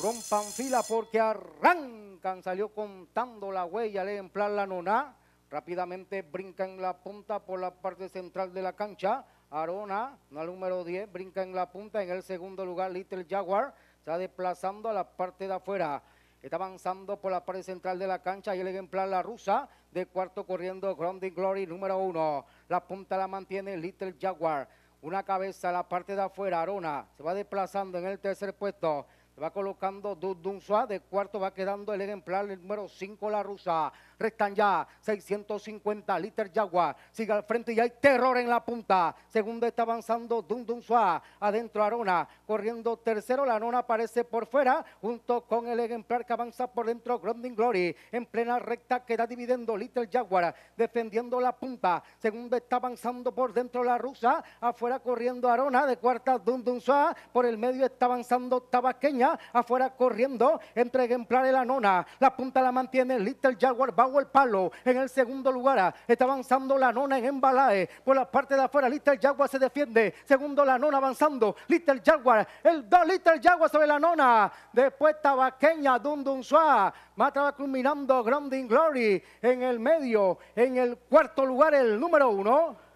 Rompan fila porque arrancan, salió contando la huella al ejemplar la nona. Rápidamente brinca en la punta por la parte central de la cancha. Arona, al número 10, brinca en la punta. En el segundo lugar, Little Jaguar está desplazando a la parte de afuera. Está avanzando por la parte central de la cancha y el ejemplar La Rusa. De cuarto corriendo Grounding Glory número uno. La punta la mantiene Little Jaguar. Una cabeza a la parte de afuera, Arona. Se va desplazando en el tercer puesto va colocando soa. de cuarto va quedando el ejemplar el número 5, la rusa. Restan ya 650 Liter Jaguar. Sigue al frente y hay terror en la punta. Segundo está avanzando Dun Suá. Adentro Arona. Corriendo tercero. La Arona aparece por fuera. Junto con el ejemplar que avanza por dentro. Grounding Glory. En plena recta queda dividiendo Little Jaguar. Defendiendo la punta. Segundo está avanzando por dentro la rusa. Afuera corriendo Arona. De cuarta Dun soa Por el medio está avanzando Tabaqueña afuera corriendo, entre ejemplares la nona, la punta la mantiene Little Jaguar, bajo el Palo, en el segundo lugar, ah, está avanzando la nona en embalaje, por la parte de afuera, Little Jaguar se defiende, segundo la nona avanzando, Little Jaguar, el dos Little Jaguar sobre la nona, después Tabaqueña, dun Suá, Matra culminando, Grounding Glory, en el medio, en el cuarto lugar, el número uno.